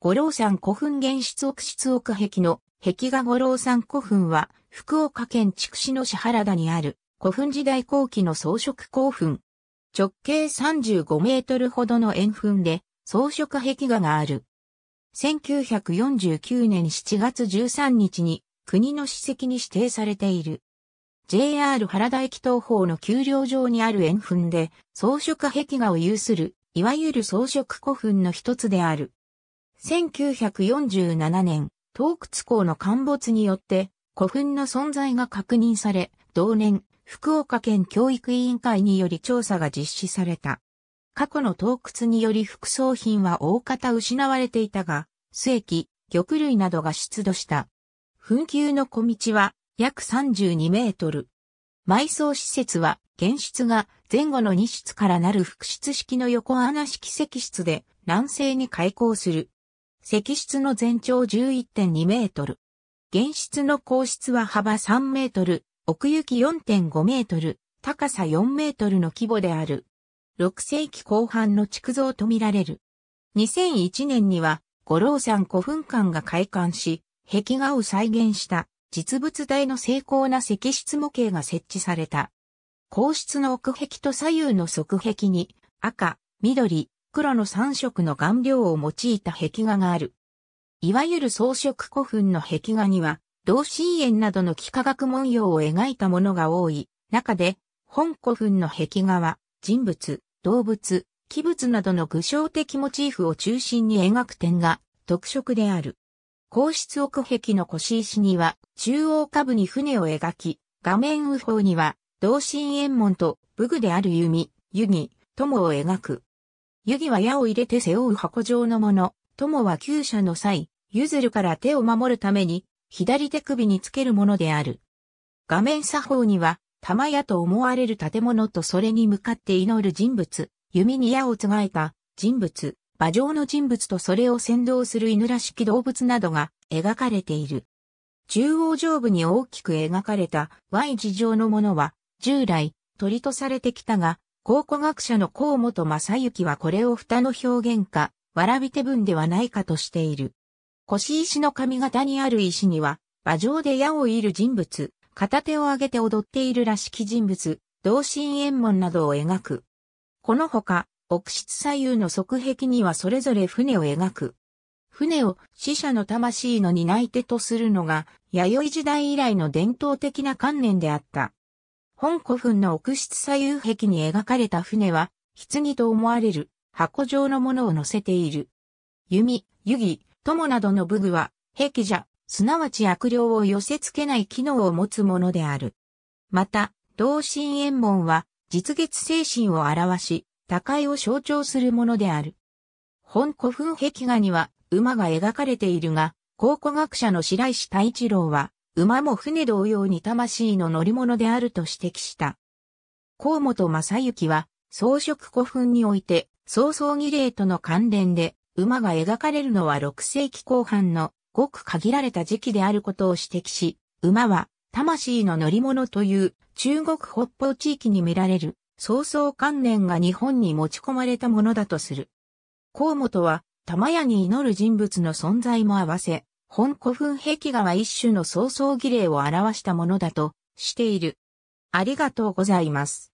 五郎山古墳現出奥出奥壁の壁画五郎山古墳は福岡県筑紫野市原田にある古墳時代後期の装飾古墳。直径35メートルほどの円墳で装飾壁画がある。1949年7月13日に国の史跡に指定されている。JR 原田駅東方の丘陵上にある円墳で装飾壁画を有する、いわゆる装飾古墳の一つである。1947年、洞窟港の陥没によって古墳の存在が確認され、同年、福岡県教育委員会により調査が実施された。過去の洞窟により副葬品は大方失われていたが、末期、玉類などが出土した。墳丘の小道は約32メートル。埋葬施設は原室が前後の2室からなる複室式の横穴式石室で南西に開口する。石室の全長11.2メートル。原室の皇室は幅3メートル、奥行き4.5メートル、高さ4メートルの規模である。6世紀後半の築造とみられる。2001年には、五郎山古墳館が開館し、壁画を再現した実物大の精巧な石室模型が設置された。皇室の奥壁と左右の側壁に赤、緑、黒の3色の顔料を用いた壁画がある。いわゆる装飾古墳の壁画には、同心円などの幾何学文様を描いたものが多い。中で、本古墳の壁画は、人物、動物、器物などの具象的モチーフを中心に描く点が特色である。皇室奥壁の腰石には、中央下部に船を描き、画面右方には、同心円門と武具である弓、弓、友を描く。弓は矢を入れて背負う箱状のもの、友は旧車の際、譲るから手を守るために、左手首につけるものである。画面左方には、玉屋と思われる建物とそれに向かって祈る人物、弓に矢をつがえた人物、馬上の人物とそれを先導する犬らしき動物などが描かれている。中央上部に大きく描かれた Y 字状のものは、従来、鳥とされてきたが、考古学者の河本正幸はこれを蓋の表現か、わらび手文ではないかとしている。腰石の髪型にある石には、馬上で矢を射る人物、片手を上げて踊っているらしき人物、同心円門などを描く。このほか、奥室左右の側壁にはそれぞれ船を描く。船を死者の魂の担い手とするのが、弥生時代以来の伝統的な観念であった。本古墳の奥室左右壁に描かれた船は、棺と思われる箱状のものを乗せている。弓、湯木、友などの武具は、壁じゃ、すなわち悪霊を寄せ付けない機能を持つものである。また、同心円門は、実月精神を表し、高いを象徴するものである。本古墳壁画には、馬が描かれているが、考古学者の白石太一郎は、馬も船同様に魂の乗り物であると指摘した。河本正幸は、装飾古墳において、曹操儀礼との関連で、馬が描かれるのは6世紀後半のごく限られた時期であることを指摘し、馬は魂の乗り物という中国北方地域に見られる曹操観念が日本に持ち込まれたものだとする。河本は玉屋に祈る人物の存在も合わせ、本古墳壁画は一種の葬送儀礼を表したものだとしている。ありがとうございます。